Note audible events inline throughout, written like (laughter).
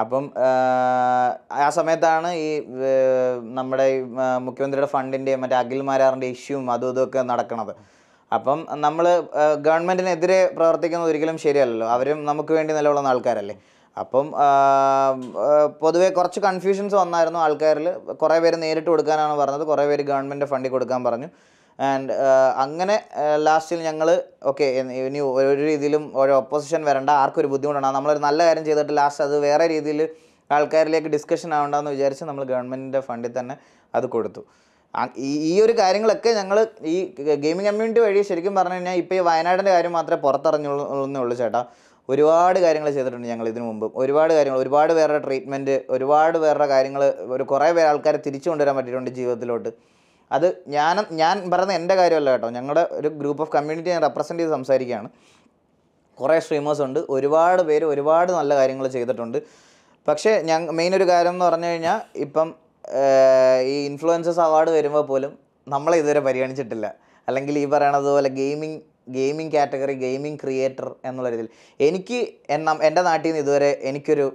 അപ്പം ആ സമയത്താണ് ഈ നമ്മുടെ മുഖ്യമന്ത്രിയുടെ ഫണ്ടിൻ്റെയും മറ്റേ മാരാറിൻ്റെ ഇഷ്യൂവും അതും ഇതൊക്കെ നടക്കുന്നത് അപ്പം നമ്മൾ ഗവൺമെൻറ്റിനെതിരെ പ്രവർത്തിക്കുന്നത് ഒരിക്കലും ശരിയല്ലല്ലോ അവരും നമുക്ക് വേണ്ടി നിലവിലുള്ള ആൾക്കാരല്ലേ അപ്പം പൊതുവേ കുറച്ച് കൺഫ്യൂഷൻസ് വന്നായിരുന്നു ആൾക്കാരിൽ കുറേ പേര് നേരിട്ട് കൊടുക്കാനാണ് പറഞ്ഞത് കുറേ പേര് ഗവൺമെൻറ് ഫണ്ടിൽ കൊടുക്കാൻ പറഞ്ഞു ആൻഡ് uh, അങ്ങനെ ലാസ്റ്റിൽ ഞങ്ങൾ ഓക്കെ ഇനി ഒരു രീതിയിലും ഒരു ഒപ്പോസിഷൻ വരണ്ട ആർക്കൊരു ബുദ്ധിമുട്ടാണ് നമ്മളൊരു നല്ല കാര്യം ചെയ്തിട്ട് ലാസ്റ്റ് അത് വേറെ രീതിയിൽ ആൾക്കാരിലേക്ക് ഡിസ്കഷൻ ആവണ്ടെന്ന് വിചാരിച്ച് നമ്മൾ ഗവൺമെൻറ്റിൻ്റെ ഫണ്ടിൽ തന്നെ അത് കൊടുത്തു ഈ ഒരു കാര്യങ്ങളൊക്കെ ഞങ്ങൾ ഈ ഗെയിമിംഗ് കമ്മ്യൂണിറ്റി വഴി ശരിക്കും പറഞ്ഞു കഴിഞ്ഞാൽ ഇപ്പോൾ ഈ വയനാടിൻ്റെ കാര്യം മാത്രമേ പുറത്തറിഞ്ഞുള്ളൂ ചേട്ടാ ഒരുപാട് കാര്യങ്ങൾ ചെയ്തിട്ടുണ്ട് ഞങ്ങൾ ഇതിനു മുമ്പ് ഒരുപാട് കാര്യങ്ങൾ ഒരുപാട് പേരുടെ ട്രീറ്റ്മെൻറ്റ് ഒരുപാട് പേരുടെ കാര്യങ്ങൾ ഒരു കുറേ പേര് ആൾക്കാരെ തിരിച്ചു കൊണ്ടുവരാൻ പറ്റിയിട്ടുണ്ട് ജീവിതത്തിലോട്ട് അത് ഞാൻ ഞാൻ പറയുന്ന എൻ്റെ കാര്യമല്ല കേട്ടോ ഞങ്ങളുടെ ഒരു ഗ്രൂപ്പ് ഓഫ് കമ്മ്യൂണിറ്റി ഞാൻ റെപ്രസെൻറ്റ് ചെയ്ത് സംസാരിക്കുകയാണ് കുറേ സ്ട്രീമേഴ്സ് ഉണ്ട് ഒരുപാട് പേര് ഒരുപാട് നല്ല കാര്യങ്ങൾ ചെയ്തിട്ടുണ്ട് പക്ഷേ ഞാൻ മെയിൻ ഒരു കാര്യം എന്ന് പറഞ്ഞു കഴിഞ്ഞാൽ ഇപ്പം ഈ ഇൻഫ്ലുവൻസസ് അവാർഡ് വരുമ്പോൾ പോലും നമ്മളെ ഇതുവരെ പരിഗണിച്ചിട്ടില്ല അല്ലെങ്കിൽ ഈ പറയണതുപോലെ പോലെ gaming gaming category gaming creator എന്നുള്ള രീതിയിൽ എനിക്ക് എന്ന എൻ്റെ നാട്ടിൽ നിന്ന് ഇതുവരെ എനിക്കൊരു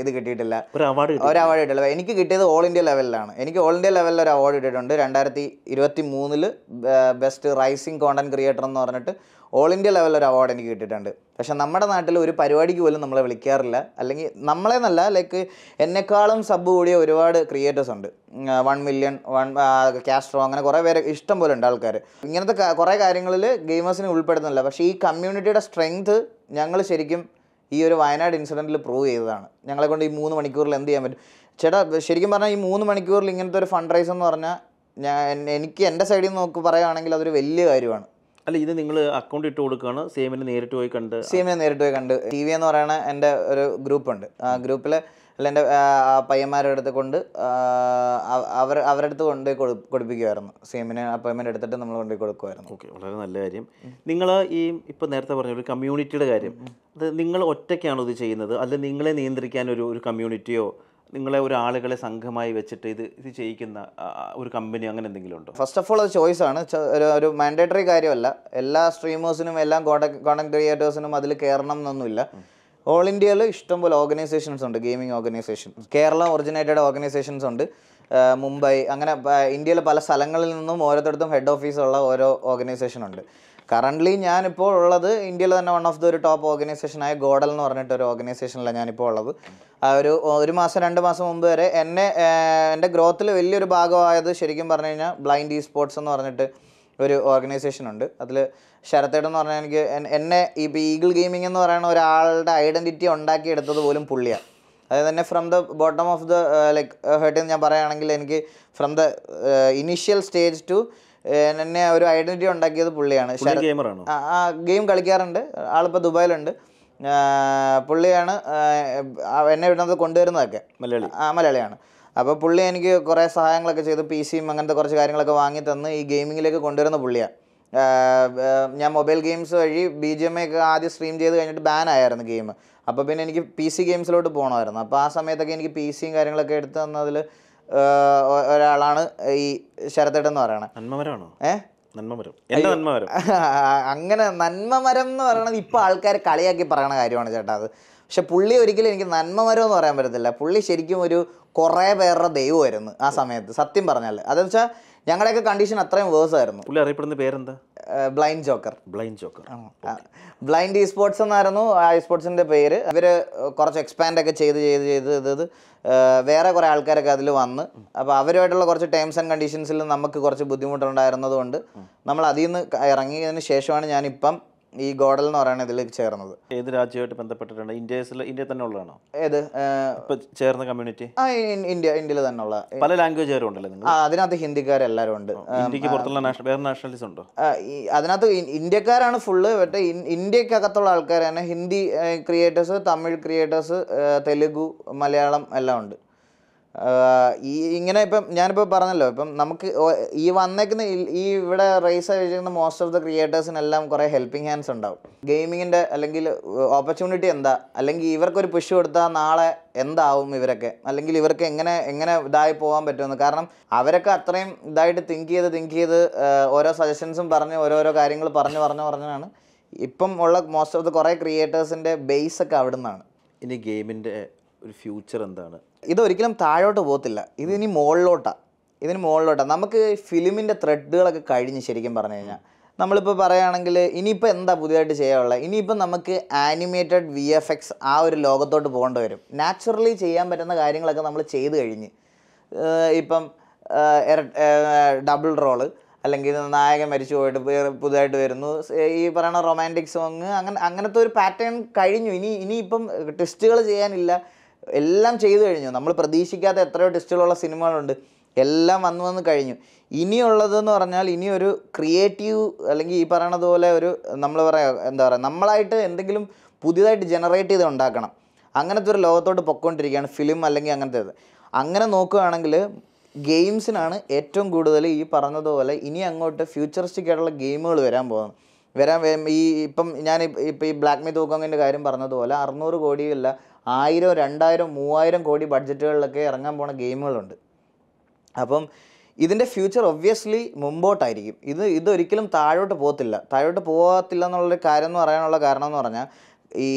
ഇത് കിട്ടിയിട്ടില്ല ഒരു അവാർഡ് ഒരു അവാർഡ് കിട്ടില്ല എനിക്ക് കിട്ടിയത് ഓൾ ഇന്ത്യ ലെവലിലാണ് എനിക്ക് ഓൾ ഇന്ത്യ ലെവലിൽ ഒരു അവാർഡ് കിട്ടിയിട്ടുണ്ട് രണ്ടായിരത്തി ഇരുപത്തി മൂന്നില് ബെസ്റ്റ് റൈസിംഗ് കോണ്ടന്റ് ക്രിയേറ്റർ എന്ന് പറഞ്ഞിട്ട് ഓൾ ഇന്ത്യ ലെവലിൽ ഒരു അവാർഡ് എനിക്ക് കിട്ടിയിട്ടുണ്ട് പക്ഷെ നമ്മുടെ നാട്ടിൽ ഒരു പരിപാടിക്ക് പോലും നമ്മളെ വിളിക്കാറില്ല അല്ലെങ്കിൽ നമ്മളെ എന്നല്ല ലൈക്ക് എന്നെക്കാളും സബ് കൂടിയ ഒരുപാട് ക്രിയേറ്റേഴ്സ് ഉണ്ട് വൺ മില്യൺ വൺ ക്യാസ്ട്രോ അങ്ങനെ കുറേ പേര് ഇഷ്ടം പോലെ ഉണ്ട് ആൾക്കാർ ഇങ്ങനത്തെ കുറേ കാര്യങ്ങളിൽ ഗെയിമേഴ്സിനെ ഉൾപ്പെടുത്തുന്നില്ല പക്ഷേ ഈ കമ്മ്യൂണിറ്റിയുടെ സ്ട്രെങ്ത് ഞങ്ങൾ ശരിക്കും ഈ ഒരു വയനാട് ഇൻസിഡൻറ്റിൽ പ്രൂവ് ചെയ്തതാണ് ഞങ്ങളെ കൊണ്ട് ഈ മൂന്ന് മണിക്കൂറിൽ എന്ത് ചെയ്യാൻ പറ്റും ചേട്ടാ ശരിക്കും പറഞ്ഞാൽ ഈ മൂന്ന് മണിക്കൂറിൽ ഇങ്ങനത്തെ ഒരു ഫണ്ട് റൈസ് എന്ന് പറഞ്ഞാൽ ഞാൻ എനിക്ക് എൻ്റെ സൈഡിൽ നിന്ന് നോക്ക് പറയുകയാണെങ്കിൽ അതൊരു വലിയ കാര്യമാണ് അല്ല ഇത് നിങ്ങൾ അക്കൗണ്ട് ഇട്ട് കൊടുക്കുകയാണ് സി എമ്മിനെ നേരിട്ട് പോയി കണ്ട് സി എമ്മിനെ നേരിട്ട് പോയി കണ്ട് ടി വി എന്ന് പറയുന്ന എൻ്റെ ഒരു ഗ്രൂപ്പുണ്ട് ആ ഗ്രൂപ്പിൽ അല്ല എൻ്റെ പയ്യന്മാരുടെ അടുത്ത് കൊണ്ട് അവർ അവരുടെ അടുത്ത് കൊണ്ടുപോയി കൊടുപ്പിക്കുമായിരുന്നു സെമിന് അപ്പോയിൻമെൻ്റ് എടുത്തിട്ട് നമ്മൾ കൊണ്ടുപോയി കൊടുക്കുമായിരുന്നു ഓക്കെ വളരെ നല്ല കാര്യം നിങ്ങൾ ഈ ഇപ്പോൾ നേരത്തെ പറഞ്ഞ ഒരു കമ്മ്യൂണിറ്റിയുടെ കാര്യം അത് നിങ്ങൾ ഒറ്റയ്ക്കാണോ ഇത് ചെയ്യുന്നത് അല്ലെങ്കിൽ നിങ്ങളെ നിയന്ത്രിക്കാൻ ഒരു ഒരു കമ്മ്യൂണിറ്റിയോ നിങ്ങളെ ഒരു ആളുകളെ സംഘമായി വെച്ചിട്ട് ഇത് ഇത് ചെയ്യിക്കുന്ന ഒരു കമ്പനി അങ്ങനെ എന്തെങ്കിലും ഉണ്ടോ ഫസ്റ്റ് ഓഫ് ഓൾ അത് ചോയ്സ് ആണ് ഒരു ഒരു മാൻഡേറ്ററി കാര്യമല്ല എല്ലാ സ്ട്രീമേഴ്സിനും എല്ലാ കോണ്ടന്റ് ക്രിയേറ്റേഴ്സിനും അതിൽ കയറണം എന്നൊന്നുമില്ല ഓൾ ഇന്ത്യയിൽ ഇഷ്ടംപോലെ ഓർഗനൈസേഷൻസ് ഉണ്ട് gaming organisation Kerala originated organisations ഉണ്ട് മുംബൈ അങ്ങനെ ഇന്ത്യയിലെ പല സ്ഥലങ്ങളിൽ നിന്നും ഓരോരുത്തടത്തും ഹെഡ് ഓഫീസുള്ള ഓരോ ഓർഗനൈസേഷൻ ഉണ്ട് കറൻ്റ്ലി ഞാനിപ്പോൾ ഉള്ളത് ഇന്ത്യയിൽ തന്നെ വൺ ഓഫ് ദി ഒരു ടോപ്പ് ഓർഗനൈസേഷനായ ഗോഡൽ എന്ന് പറഞ്ഞിട്ട് ഒരു ഓർഗനൈസേഷനിലാണ് ഞാനിപ്പോൾ ഉള്ളത് ഒരു ഒരു മാസം രണ്ട് മാസം മുമ്പ് വരെ എന്നെ എൻ്റെ ഗ്രോത്തിൽ വലിയൊരു ഭാഗമായത് ശരിക്കും പറഞ്ഞു കഴിഞ്ഞാൽ ബ്ലൈൻഡ് ഇ സ്പോർട്സ് എന്ന് പറഞ്ഞിട്ട് ഒരു ഓർഗനൈസേഷൻ ഉണ്ട് അതിൽ ശരത്തേട് എന്ന് പറഞ്ഞാൽ എനിക്ക് എന്നെ ഈ ഈഗിൾ ഗെയിമിംഗ് എന്ന് പറയുന്ന ഒരാളുടെ ഐഡൻറ്റിറ്റി ഉണ്ടാക്കിയെടുത്തത് പോലും പുള്ളിയാണ് അതായത് തന്നെ from the bottom of the like heart എന്ന് ഞാൻ പറയുകയാണെങ്കിൽ എനിക്ക് from the initial stage to എന്നെ ഒരു ഐഡൻറ്റിറ്റി ഉണ്ടാക്കിയത് പുള്ളിയാണ് ആ ഗെയിം കളിക്കാറുണ്ട് ആളിപ്പോൾ ദുബായിലുണ്ട് പുള്ളിയാണ് എന്നെ ഇവിടുന്ന് കൊണ്ടുവരുന്നതൊക്കെ മലയാളി ആ മലയാളിയാണ് അപ്പോൾ പുള്ളി എനിക്ക് കുറേ സഹായങ്ങളൊക്കെ ചെയ്ത് പി സിയും അങ്ങനത്തെ കുറച്ച് കാര്യങ്ങളൊക്കെ വാങ്ങി തന്ന് ഈ ഗെയിമിങ്ങിലേക്ക് കൊണ്ടുവരുന്ന പുള്ളിയാണ് ഞാൻ മൊബൈൽ ഗെയിംസ് വഴി ബി ജി എം ഒക്കെ ആദ്യം സ്ട്രീം ചെയ്ത് കഴിഞ്ഞിട്ട് ബാൻ ആയിരുന്നു ഗെയിം അപ്പോൾ പിന്നെ എനിക്ക് പി സി ഗെയിംസിലോട്ട് പോകണമായിരുന്നു അപ്പോൾ ആ സമയത്തൊക്കെ എനിക്ക് പി സിയും കാര്യങ്ങളൊക്കെ എടുത്തു തന്നതിൽ ഒരാളാണ് ഈ ശരത്തേട്ടൻ എന്ന് പറയണത് നന്മമരമാണോ ഏഹ് (laughs) അങ്ങനെ നന്മമരം എന്ന് പറയണത് ഇപ്പൊ ആൾക്കാർ കളിയാക്കി പറയണ കാര്യമാണ് ചേട്ടാ അത് പക്ഷെ പുള്ളി ഒരിക്കലും എനിക്ക് നന്മമരം എന്ന് പറയാൻ പറ്റത്തില്ല പുള്ളി ശരിക്കും ഒരു കുറേ പേരുടെ ദൈവമായിരുന്നു ആ സമയത്ത് സത്യം പറഞ്ഞാൽ അതെന്ന് വെച്ചാൽ ഞങ്ങളുടെയൊക്കെ കണ്ടീഷൻ അത്രയും വേഴ്സ് ആയിരുന്നു പുള്ളി അറിയപ്പെടുന്ന പേരെന്താ blind joker blind joker blind esports എന്നായിരുന്നു ആ ഇ സ്പോർട്സിൻ്റെ പേര് ഇവർ കുറച്ച് എക്സ്പാൻഡ് ഒക്കെ ചെയ്ത് ചെയ്ത് ചെയ്ത് ചെയ്ത് വേറെ കുറേ ആൾക്കാരൊക്കെ അതിൽ വന്ന് അപ്പോൾ അവരുമായിട്ടുള്ള കുറച്ച് ടേംസ് ആൻഡ് കണ്ടീഷൻസിൽ നമുക്ക് കുറച്ച് ബുദ്ധിമുട്ടുണ്ടായിരുന്നതുകൊണ്ട് നമ്മൾ അതിൽ നിന്ന് ഇറങ്ങിയതിന് ശേഷമാണ് ഞാനിപ്പം ഈ ഗോഡൽ എന്ന് പറയുന്ന ഇതിൽ ചേർന്നത് ഏത് രാജ്യമായിട്ട് ബന്ധപ്പെട്ടിട്ടുണ്ട് ഇന്ത്യയിൽ ഇന്ത്യ തന്നെ ഉള്ളതാണോ ഏത് ചേർന്ന കമ്മ്യൂണിറ്റി ആ ഇന്ത്യ ഇന്ത്യയിൽ തന്നെ ഉള്ള പല ലാംഗ്വേജ് ഉണ്ടല്ലോ നിങ്ങൾ അതിനകത്ത് ഹിന്ദിക്കാരെല്ലാവരും ഉണ്ട് ഇന്ത്യക്ക് പുറത്തുള്ള വേറെ ഉണ്ടോ അതിനകത്ത് ഇന്ത്യക്കാരാണ് ഫുള്ള് മറ്റേ ഇന്ത്യക്കകത്തുള്ള ആൾക്കാർ തന്നെ ഹിന്ദി ക്രിയേറ്റേഴ്സ് തമിഴ് ക്രിയേറ്റേഴ്സ് തെലുഗു മലയാളം എല്ലാം ഉണ്ട് ഈ ഇങ്ങനെ ഇപ്പം ഞാനിപ്പോൾ പറഞ്ഞല്ലോ ഇപ്പം നമുക്ക് ഈ വന്നേക്കുന്ന ഈ ഇവിടെ റേസ് ആയിരിക്കുന്ന മോസ്റ്റ് ഓഫ് ദ ക്രിയേറ്റേഴ്സിനെല്ലാം കുറേ ഹെൽപ്പിംഗ് ഹാൻഡ്സ് ഉണ്ടാവും ഗെയിമിങ്ങിൻ്റെ അല്ലെങ്കിൽ ഓപ്പർച്യൂണിറ്റി എന്താ അല്ലെങ്കിൽ ഇവർക്കൊരു പുഷ് കൊടുത്താൽ നാളെ എന്താവും ഇവരൊക്കെ അല്ലെങ്കിൽ ഇവർക്ക് എങ്ങനെ എങ്ങനെ ഇതായി പോകാൻ പറ്റുമെന്ന് കാരണം അവരൊക്കെ അത്രയും ഇതായിട്ട് തിങ്ക് ചെയ്ത് തിങ്ക് ചെയ്ത് ഓരോ സജഷൻസും പറഞ്ഞ് ഓരോരോ കാര്യങ്ങൾ പറഞ്ഞു പറഞ്ഞു പറഞ്ഞാണ് ഇപ്പം ഉള്ള മോസ്റ്റ് ഓഫ് ദ കുറേ ക്രിയേറ്റേഴ്സിൻ്റെ ബേസ് ഒക്കെ അവിടെ നിന്നാണ് ഇനി ഗെയിമിൻ്റെ ഒരു ഫ്യൂച്ചർ എന്താണ് ഇതൊരിക്കലും താഴോട്ട് പോകത്തില്ല ഇതിനി മുകളിലോട്ടാണ് ഇതിന് മുകളിലോട്ടാണ് നമുക്ക് ഫിലിമിൻ്റെ ത്രെഡുകളൊക്കെ കഴിഞ്ഞ് ശരിക്കും പറഞ്ഞു കഴിഞ്ഞാൽ നമ്മളിപ്പോൾ പറയുകയാണെങ്കിൽ ഇനിയിപ്പോൾ എന്താ പുതിയതായിട്ട് ചെയ്യാനുള്ളത് ഇനിയിപ്പോൾ നമുക്ക് ആനിമേറ്റഡ് വി എഫ് എക്സ് ആ ഒരു ലോകത്തോട്ട് പോകേണ്ടി വരും നാച്ചുറലി ചെയ്യാൻ പറ്റുന്ന കാര്യങ്ങളൊക്കെ നമ്മൾ ചെയ്ത് കഴിഞ്ഞ് ഇപ്പം ഡബിൾ റോള് അല്ലെങ്കിൽ നായകൻ മരിച്ചു പോയിട്ട് പുതുതായിട്ട് വരുന്നു ഈ പറയുന്ന റൊമാൻറ്റിക് സോങ് അങ്ങനെ അങ്ങനത്തെ ഒരു പാറ്റേൺ കഴിഞ്ഞു ഇനി ഇനിയിപ്പം ട്വിസ്റ്റുകൾ ചെയ്യാനില്ല എല്ലാം ചെയ്തു കഴിഞ്ഞു നമ്മൾ പ്രതീക്ഷിക്കാത്ത എത്രയോ ടെസ്റ്റുകളുള്ള സിനിമകളുണ്ട് എല്ലാം വന്നു വന്ന് കഴിഞ്ഞു ഇനിയുള്ളതെന്ന് പറഞ്ഞാൽ ഇനി ഒരു ക്രിയേറ്റീവ് അല്ലെങ്കിൽ ഈ പറയണത് പോലെ ഒരു നമ്മൾ പറയുക എന്താ പറയുക നമ്മളായിട്ട് എന്തെങ്കിലും പുതിയതായിട്ട് ജനറേറ്റ് ചെയ്ത് ഉണ്ടാക്കണം അങ്ങനത്തെ ഒരു ലോകത്തോട്ട് പൊക്കോണ്ടിരിക്കുകയാണ് ഫിലിം അല്ലെങ്കിൽ അങ്ങനത്തെ അങ്ങനെ നോക്കുകയാണെങ്കിൽ ഗെയിംസിനാണ് ഏറ്റവും കൂടുതൽ ഈ പറഞ്ഞതുപോലെ ഇനി അങ്ങോട്ട് ഫ്യൂച്ചറിസ്റ്റിക് ആയിട്ടുള്ള ഗെയിമുകൾ വരാൻ പോകുന്നത് വരാൻ ഈ ഇപ്പം ഞാൻ ഇപ്പം ഈ ബ്ലാക്ക് മീ തൂക്കോങ്ങിൻ്റെ കാര്യം പറഞ്ഞതുപോലെ അറുന്നൂറ് കോടിയല്ല ആയിരം രണ്ടായിരം മൂവായിരം കോടി ബഡ്ജറ്റുകളിലൊക്കെ ഇറങ്ങാൻ പോണ ഗെയിമുകളുണ്ട് അപ്പം ഇതിൻ്റെ ഫ്യൂച്ചർ ഒബ്വിയസ്ലി മുമ്പോട്ടായിരിക്കും ഇത് ഇതൊരിക്കലും താഴോട്ട് പോകത്തില്ല താഴോട്ട് പോകത്തില്ല എന്നുള്ളൊരു കാര്യം എന്ന് പറയാനുള്ള കാരണം എന്ന് പറഞ്ഞാൽ ഈ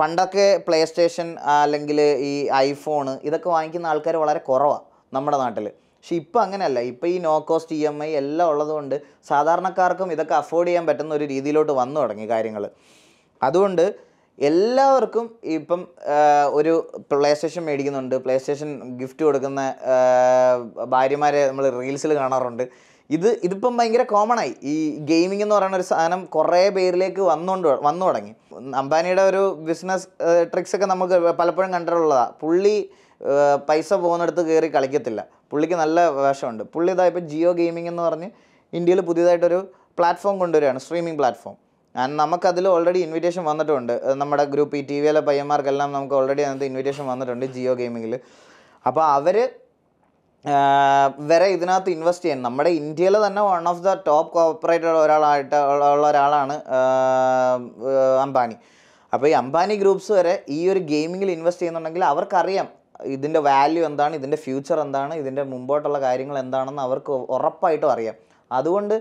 പണ്ടൊക്കെ പ്ലേ സ്റ്റേഷൻ അല്ലെങ്കിൽ ഈ ഐഫോണ് ഇതൊക്കെ വാങ്ങിക്കുന്ന ആൾക്കാർ വളരെ കുറവാണ് നമ്മുടെ നാട്ടിൽ പക്ഷെ ഇപ്പോൾ അങ്ങനെയല്ല ഇപ്പോൾ ഈ no cost E M I എല്ലാം ഉള്ളതുകൊണ്ട് സാധാരണക്കാർക്കും ഇതൊക്കെ അഫോർഡ് ചെയ്യാൻ പറ്റുന്ന ഒരു രീതിയിലോട്ട് വന്നു തുടങ്ങി കാര്യങ്ങൾ അതുകൊണ്ട് എല്ലാവർക്കും ഇപ്പം ഒരു പ്ലേ സ്റ്റേഷൻ മേടിക്കുന്നുണ്ട് പ്ലേ സ്റ്റേഷൻ ഗിഫ്റ്റ് കൊടുക്കുന്ന ഭാര്യമാരെ നമ്മൾ റീൽസിൽ കാണാറുണ്ട് ഇത് ഇതിപ്പം ഭയങ്കര ആയി ഈ ഗെയിമിംഗ് എന്ന് പറയുന്ന ഒരു സാധനം കുറേ പേരിലേക്ക് വന്നുകൊണ്ട് വന്നു തുടങ്ങി അംബാനിയുടെ ഒരു ബിസിനസ് ട്രിക്സ് ഒക്കെ നമുക്ക് പലപ്പോഴും കണ്ടിട്ടുള്ളതാണ് പുള്ളി പൈസ പോകുന്നിടത്ത് കയറി കളിക്കത്തില്ല പുള്ളിക്ക് നല്ല വേഷമുണ്ട് പുള്ളി ഇതായപ്പോൾ ജിയോ ഗെയിമിംഗ് എന്ന് പറഞ്ഞ് ഇന്ത്യയിൽ പുതിയതായിട്ടൊരു പ്ലാറ്റ്ഫോം കൊണ്ടുവരികയാണ് സ്ട്രീമിംഗ് പ്ലാറ്റ്ഫോം ആൻഡ് നമുക്കതിൽ ഓൾറെഡി ഇൻവിറ്റേഷൻ വന്നിട്ടുണ്ട് നമ്മുടെ ഗ്രൂപ്പ് ഈ ടി വിയിലെ പയ്യന്മാർക്കെല്ലാം നമുക്ക് ഓൾറെഡി അതിനകത്ത് ഇൻവിറ്റേഷൻ വന്നിട്ടുണ്ട് ജിയോ ഗെയിമിങ്ങിൽ അപ്പോൾ അവർ വരെ ഇതിനകത്ത് ഇൻവെസ്റ്റ് ചെയ്യാൻ നമ്മുടെ ഇന്ത്യയിലെ തന്നെ one of the top corporator ഒരാളായിട്ട് ഉള്ള ഒരാളാണ് അംബാനി അപ്പോൾ ഈ അംബാനി ഗ്രൂപ്പ്സ് വരെ ഈ ഒരു ഗെയിമിങ്ങിൽ ഇൻവെസ്റ്റ് ചെയ്യുന്നുണ്ടെങ്കിൽ അവർക്കറിയാം ഇതിൻ്റെ വാല്യൂ എന്താണ് ഇതിൻ്റെ ഫ്യൂച്ചർ എന്താണ് ഇതിൻ്റെ മുമ്പോട്ടുള്ള കാര്യങ്ങൾ എന്താണെന്ന് അവർക്ക് ഉറപ്പായിട്ടും അറിയാം അതുകൊണ്ട്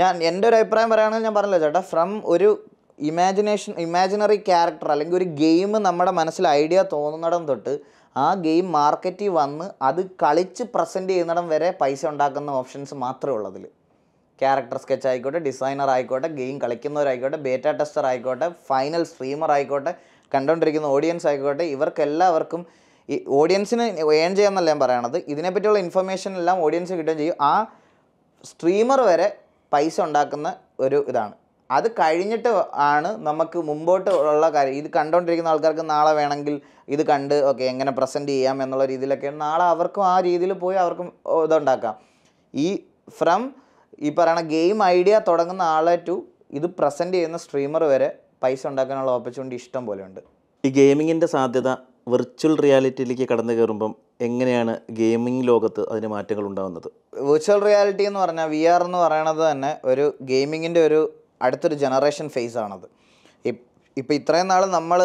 ഞാൻ എൻ്റെ ഒരു അഭിപ്രായം പറയുകയാണെങ്കിൽ ഞാൻ പറഞ്ഞില്ല ചേട്ടാ ഫ്രം ഒരു ഇമാജിനേഷൻ ഇമാജിനറി ക്യാരക്ടർ അല്ലെങ്കിൽ ഒരു ഗെയിം നമ്മുടെ മനസ്സിൽ ഐഡിയ തോന്നുന്നിടം തൊട്ട് ആ ഗെയിം മാർക്കറ്റിൽ വന്ന് അത് കളിച്ച് പ്രസൻറ്റ് ചെയ്യുന്നിടം വരെ പൈസ ഉണ്ടാക്കുന്ന ഓപ്ഷൻസ് മാത്രമേ ഉള്ളതിൽ ക്യാരക്ടർ സ്കെച്ച് ആയിക്കോട്ടെ ഡിസൈനർ ആയിക്കോട്ടെ ഗെയിം കളിക്കുന്നവരായിക്കോട്ടെ ബേറ്റ ടെസ്റ്റർ ആയിക്കോട്ടെ ഫൈനൽ സ്ട്രീമർ ആയിക്കോട്ടെ കണ്ടുകൊണ്ടിരിക്കുന്ന ഓഡിയൻസ് ആയിക്കോട്ടെ ഇവർക്കെല്ലാവർക്കും ഈ ഓഡിയൻസിന് ഏൺ ചെയ്യാമെന്നല്ല ഞാൻ പറയണത് ഇതിനെപ്പറ്റിയുള്ള ഇൻഫർമേഷൻ എല്ലാം ഓഡിയൻസ് കിട്ടുകയും ചെയ്യും ആ സ്ട്രീമർ വരെ പൈസ ഉണ്ടാക്കുന്ന ഒരു ഇതാണ് അത് കഴിഞ്ഞിട്ട് ആണ് നമുക്ക് മുമ്പോട്ട് ഉള്ള കാര്യം ഇത് കണ്ടുകൊണ്ടിരിക്കുന്ന ആൾക്കാർക്ക് നാളെ വേണമെങ്കിൽ ഇത് കണ്ട് ഓക്കെ എങ്ങനെ പ്രസൻറ്റ് ചെയ്യാം എന്നുള്ള രീതിയിലൊക്കെ നാളെ അവർക്കും ആ രീതിയിൽ പോയി അവർക്കും ഇതുണ്ടാക്കാം ഈ ഫ്രം ഈ പറയണ ഗെയിം ഐഡിയ തുടങ്ങുന്ന ആളെ ടു ഇത് പ്രസൻറ്റ് ചെയ്യുന്ന സ്ട്രീമർ വരെ പൈസ ഉണ്ടാക്കാനുള്ള ഓപ്പർച്യൂണിറ്റി ഇഷ്ടം പോലെ ഉണ്ട് ഈ ഗെയിമിങ്ങിൻ്റെ സാധ്യത വെർച്വൽ റിയാലിറ്റിയിലേക്ക് കടന്നു കയറുമ്പം എങ്ങനെയാണ് ഗെയിമിംഗ് ലോകത്ത് അതിന് മാറ്റങ്ങൾ ഉണ്ടാകുന്നത് വെർച്വൽ റിയാലിറ്റി എന്ന് പറഞ്ഞാൽ വി ആർ എന്ന് പറയണത് തന്നെ ഒരു ഗെയിമിങ്ങിൻ്റെ ഒരു അടുത്തൊരു ജനറേഷൻ ഫേസ് ആണത് ഇപ്പം ഇത്രയും നാൾ നമ്മൾ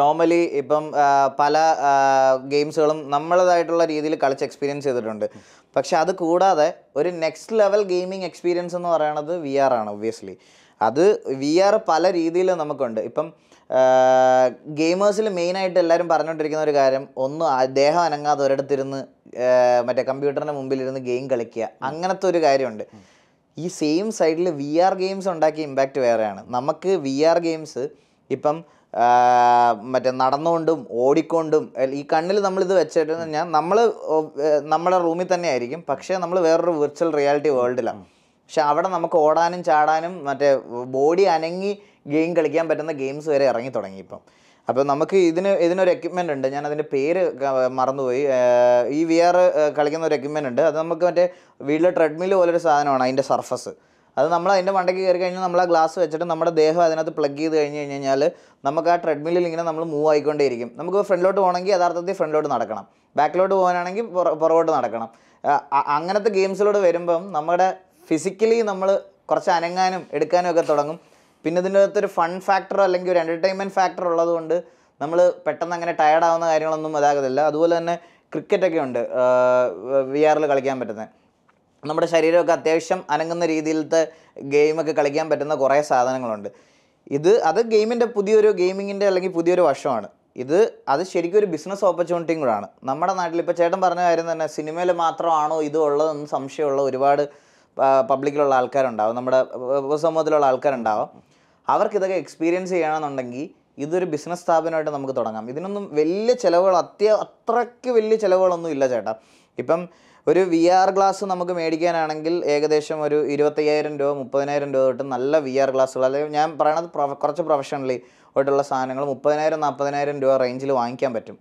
നോർമലി ഇപ്പം പല ഗെയിംസുകളും നമ്മളതായിട്ടുള്ള രീതിയിൽ കളിച്ച് എക്സ്പീരിയൻസ് ചെയ്തിട്ടുണ്ട് പക്ഷെ അത് കൂടാതെ ഒരു നെക്സ്റ്റ് ലെവൽ ഗെയിമിംഗ് എക്സ്പീരിയൻസ് എന്ന് പറയണത് വി ആർ ആണ് ഒബ്വിയസ്ലി അത് വി ആർ പല രീതിയിൽ നമുക്കുണ്ട് ഇപ്പം ഗെയിമേഴ്സിൽ മെയിനായിട്ട് എല്ലാവരും പറഞ്ഞുകൊണ്ടിരിക്കുന്ന ഒരു കാര്യം ഒന്ന് ദേഹം അനങ്ങാതെ ഒരിടത്തിരുന്ന് മറ്റേ കമ്പ്യൂട്ടറിൻ്റെ മുമ്പിലിരുന്ന് ഗെയിം കളിക്കുക അങ്ങനത്തെ ഒരു കാര്യമുണ്ട് ഈ സെയിം സൈഡിൽ വി ആർ ഗെയിംസ് ഉണ്ടാക്കിയ ഇമ്പാക്റ്റ് വേറെയാണ് നമുക്ക് വി ആർ ഗെയിംസ് ഇപ്പം മറ്റേ നടന്നുകൊണ്ടും ഓടിക്കൊണ്ടും ഈ കണ്ണിൽ നമ്മളിത് വെച്ചിട്ട് കഴിഞ്ഞാൽ നമ്മൾ നമ്മുടെ റൂമിൽ തന്നെ ആയിരിക്കും പക്ഷേ നമ്മൾ വേറൊരു വിർച്വൽ റിയാലിറ്റി വേൾഡിലാണ് പക്ഷെ അവിടെ നമുക്ക് ഓടാനും ചാടാനും മറ്റേ ബോഡി അനങ്ങി ഗെയിം കളിക്കാൻ പറ്റുന്ന ഗെയിംസ് വരെ ഇറങ്ങി തുടങ്ങി ഇപ്പം അപ്പോൾ നമുക്ക് ഇതിന് ഇതിനൊരു എക്യുപ്മെൻ്റ് ഉണ്ട് ഞാൻ അതിൻ്റെ പേര് മറന്നുപോയി ഈ വി ആർ കളിക്കുന്ന ഒരു എക്യുപ്മെൻ്റ് ഉണ്ട് അത് നമുക്ക് മറ്റേ വീട്ടിലെ ട്രെഡ്മിൽ പോലൊരു സാധനമാണ് അതിൻ്റെ സർഫസ് അത് നമ്മൾ അതിൻ്റെ മണ്ടയ്ക്ക് കയറി കഴിഞ്ഞാൽ നമ്മൾ ആ ഗ്ലാസ് വെച്ചിട്ട് നമ്മുടെ ദേഹം അതിനകത്ത് പ്ലഗ് ചെയ്ത് കഴിഞ്ഞ് കഴിഞ്ഞ് കഴിഞ്ഞാൽ നമുക്ക് ആ ട്രെഡ്മില്ലിൽ ഇങ്ങനെ നമ്മൾ മൂവ് ആയിക്കൊണ്ടേയിരിക്കും നമുക്ക് ഫ്രണ്ടിലോട്ട് പോകണമെങ്കിൽ യഥാർത്ഥത്തിൽ ഫ്രണ്ടിലോട്ട് നടക്കണം ബാക്കിലോട്ട് പോകാനാണെങ്കിൽ പുറകോട്ട് നടക്കണം അങ്ങനത്തെ ഗെയിംസിലോട് വരുമ്പം നമ്മുടെ ഫിസിക്കലി നമ്മൾ കുറച്ച് അനങ്ങാനും എടുക്കാനും ഒക്കെ തുടങ്ങും പിന്നെ ഇതിൻ്റെ അകത്തൊരു ഫൺ ഫാക്ടർ അല്ലെങ്കിൽ ഒരു എൻ്റർടൈൻമെൻറ്റ് ഫാക്ടർ ഉള്ളതുകൊണ്ട് നമ്മൾ പെട്ടെന്ന് അങ്ങനെ ടയർഡ് ആവുന്ന കാര്യങ്ങളൊന്നും അതാകത്തില്ല അതുപോലെ തന്നെ ക്രിക്കറ്റൊക്കെ ഉണ്ട് വി ആറിൽ കളിക്കാൻ പറ്റുന്നത് നമ്മുടെ ശരീരമൊക്കെ അത്യാവശ്യം അനങ്ങുന്ന രീതിയിലത്തെ ഗെയിമൊക്കെ കളിക്കാൻ പറ്റുന്ന കുറേ സാധനങ്ങളുണ്ട് ഇത് അത് ഗെയിമിൻ്റെ പുതിയൊരു ഗെയിമിങ്ങിൻ്റെ അല്ലെങ്കിൽ പുതിയൊരു വശമാണ് ഇത് അത് ശരിക്കും ഒരു ബിസിനസ് ഓപ്പർച്യൂണിറ്റിയും കൂടെയാണ് നമ്മുടെ നാട്ടിൽ ഇപ്പോൾ ചേട്ടൻ പറഞ്ഞ കാര്യം തന്നെ സിനിമയിൽ മാത്രമാണോ ഇത് ഉള്ളതെന്ന് സംശയമുള്ള ഒരുപാട് പബ്ലിക്കിലുള്ള ആൾക്കാരുണ്ടാവും നമ്മുടെ സമൂഹത്തിലുള്ള ആൾക്കാരുണ്ടാവും അവർക്കിതൊക്കെ ഇതൊക്കെ എക്സ്പീരിയൻസ് ചെയ്യണമെന്നുണ്ടെങ്കിൽ ഇതൊരു ബിസിനസ് സ്ഥാപനമായിട്ട് നമുക്ക് തുടങ്ങാം ഇതിനൊന്നും വലിയ ചിലവുകൾ അത്യ അത്രയ്ക്ക് വലിയ ചിലവുകളൊന്നും ഇല്ല ചേട്ടാ ഇപ്പം ഒരു വി ആർ ഗ്ലാസ് നമുക്ക് മേടിക്കാനാണെങ്കിൽ ഏകദേശം ഒരു ഇരുപത്തയ്യായിരം രൂപ മുപ്പതിനായിരം രൂപ തൊട്ട് നല്ല വി ആർ ഗ്ലാസ്സുകൾ അല്ലെങ്കിൽ ഞാൻ പറയണത് കുറച്ച് പ്രൊഫഷണലി ആയിട്ടുള്ള സാധനങ്ങൾ മുപ്പതിനായിരം നാൽപ്പതിനായിരം രൂപ റേഞ്ചിൽ വാങ്ങിക്കാൻ പറ്റും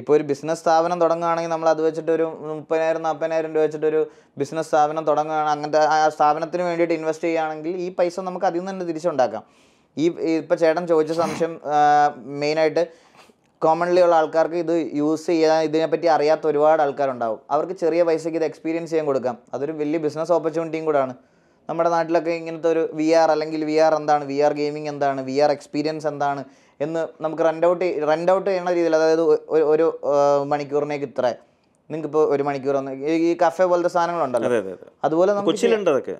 ഇപ്പോൾ ഒരു ബിസിനസ് സ്ഥാപനം തുടങ്ങുകയാണെങ്കിൽ നമ്മൾ അത് വെച്ചിട്ടൊരു ഒരു മുപ്പതിനായിരം നാൽപ്പതിനായിരം രൂപ വെച്ചിട്ട് ഒരു ബിസിനസ് സ്ഥാപനം തുടങ്ങുകയാണ് അങ്ങനത്തെ ആ സ്ഥാപനത്തിന് വേണ്ടിയിട്ട് ഇൻവെസ്റ്റ് ചെയ്യുകയാണെങ്കിൽ ഈ പൈസ നമുക്ക് അതിൽ നിന്ന് തന്നെ തിരിച്ചുണ്ടാക്കാം ഈ ഇപ്പോൾ ചേട്ടൻ ചോദിച്ച സംശയം മെയിനായിട്ട് കോമൺലി ഉള്ള ആൾക്കാർക്ക് ഇത് യൂസ് ചെയ്യാൻ ഇതിനെപ്പറ്റി അറിയാത്ത ഒരുപാട് ആൾക്കാരുണ്ടാവും അവർക്ക് ചെറിയ പൈസയ്ക്ക് ഇത് എക്സ്പീരിയൻസ് ചെയ്യാൻ കൊടുക്കാം അതൊരു വലിയ ബിസിനസ് ഓപ്പർച്യൂണിറ്റിയും കൂടാണ് നമ്മുടെ നാട്ടിലൊക്കെ ഇങ്ങനത്തെ ഒരു വി ആർ അല്ലെങ്കിൽ വി ആർ എന്താണ് വി ആർ ഗെയിമിംഗ് എന്താണ് വി ആർ എക്സ്പീരിയൻസ് എന്താണ് എന്ന് നമുക്ക് റെൻ്റ് ഔട്ട് റെൻ്റ് ഔട്ട് ചെയ്യുന്ന രീതിയിൽ അതായത് ഒരു മണിക്കൂറിനേക്ക് ഇത്ര നിങ്ങൾക്കിപ്പോൾ ഒരു മണിക്കൂർ ഈ കഫേ പോലത്തെ സാധനങ്ങളുണ്ടല്ലോ അതുപോലെ നമുക്ക്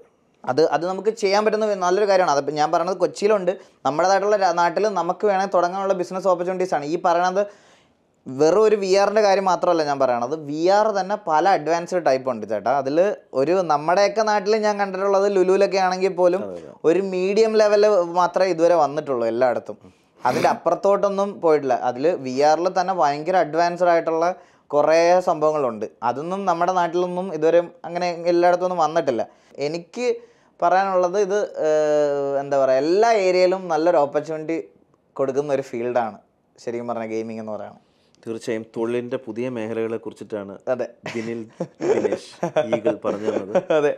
അത് അത് നമുക്ക് ചെയ്യാൻ പറ്റുന്ന നല്ലൊരു കാര്യമാണ് അതിപ്പോൾ ഞാൻ പറയുന്നത് കൊച്ചിയിലുണ്ട് നമ്മുടേതായിട്ടുള്ള നാട്ടിൽ നമുക്ക് വേണമെങ്കിൽ തുടങ്ങാനുള്ള ബിസിനസ് ഓപ്പർച്യൂണിറ്റീസ് ആണ് ഈ പറയണത് വെറും ഒരു വി ആറിൻ്റെ കാര്യം മാത്രമല്ല ഞാൻ പറയണത് വി ആർ തന്നെ പല അഡ്വാൻസ്ഡ് ടൈപ്പ് ഉണ്ട് ചേട്ടാ അതിൽ ഒരു നമ്മുടെയൊക്കെ നാട്ടിൽ ഞാൻ കണ്ടിട്ടുള്ളത് ലുലുലൊക്കെ ആണെങ്കിൽ പോലും ഒരു മീഡിയം ലെവലിൽ മാത്രമേ ഇതുവരെ വന്നിട്ടുള്ളൂ എല്ലായിടത്തും അതിൻ്റെ അപ്പുറത്തോട്ടൊന്നും പോയിട്ടില്ല അതിൽ വി ആറിൽ തന്നെ ഭയങ്കര അഡ്വാൻസ്ഡ് ആയിട്ടുള്ള കുറേ സംഭവങ്ങളുണ്ട് അതൊന്നും നമ്മുടെ നാട്ടിലൊന്നും ഇതുവരെ അങ്ങനെ ഒന്നും വന്നിട്ടില്ല എനിക്ക് പറയാനുള്ളത് ഇത് എന്താ പറയുക എല്ലാ ഏരിയയിലും നല്ലൊരു ഓപ്പർച്യൂണിറ്റി കൊടുക്കുന്ന ഒരു ഫീൽഡാണ് ശരിക്കും പറഞ്ഞാൽ ഗെയിമിംഗ് എന്ന് പറയുന്നത് തീർച്ചയായും തൊഴിലിന്റെ പുതിയ മേഖലകളെ കുറിച്ചിട്ടാണ് അതെ ദിനിൽ ഈഗൾ പറഞ്ഞു തന്നത് അതെ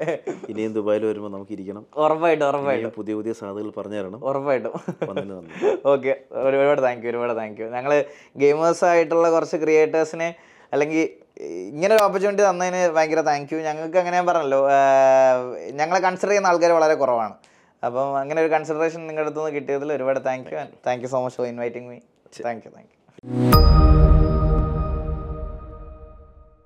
ഇനിയും ദുബായിൽ വരുമ്പോൾ നമുക്ക് ഇരിക്കണം ഉറപ്പായിട്ടും ഉറപ്പായിട്ടും പുതിയ പുതിയ സാധകൾ പറഞ്ഞു തരണം ഉറപ്പായിട്ടും ഓക്കെ ഒരുപാട് താങ്ക് യു ഒരുപാട് താങ്ക് യു ഞങ്ങൾ ഗെയിമേഴ്സ് ആയിട്ടുള്ള കുറച്ച് ക്രിയേറ്റേഴ്സിനെ അല്ലെങ്കിൽ ഇങ്ങനെ ഒരു ഓപ്പർച്യൂണിറ്റി തന്നതിന് ഭയങ്കര താങ്ക് യു ഞങ്ങൾക്ക് അങ്ങനെ പറഞ്ഞല്ലോ ഞങ്ങളെ കൺസിഡർ ചെയ്യുന്ന ആൾക്കാർ വളരെ കുറവാണ് അപ്പം അങ്ങനെ ഒരു കൺസിഡറേഷൻ നിങ്ങളുടെ അടുത്ത് നിന്ന് കിട്ടിയതിൽ ഒരുപാട് thank you thank you so much for inviting me thank you thank U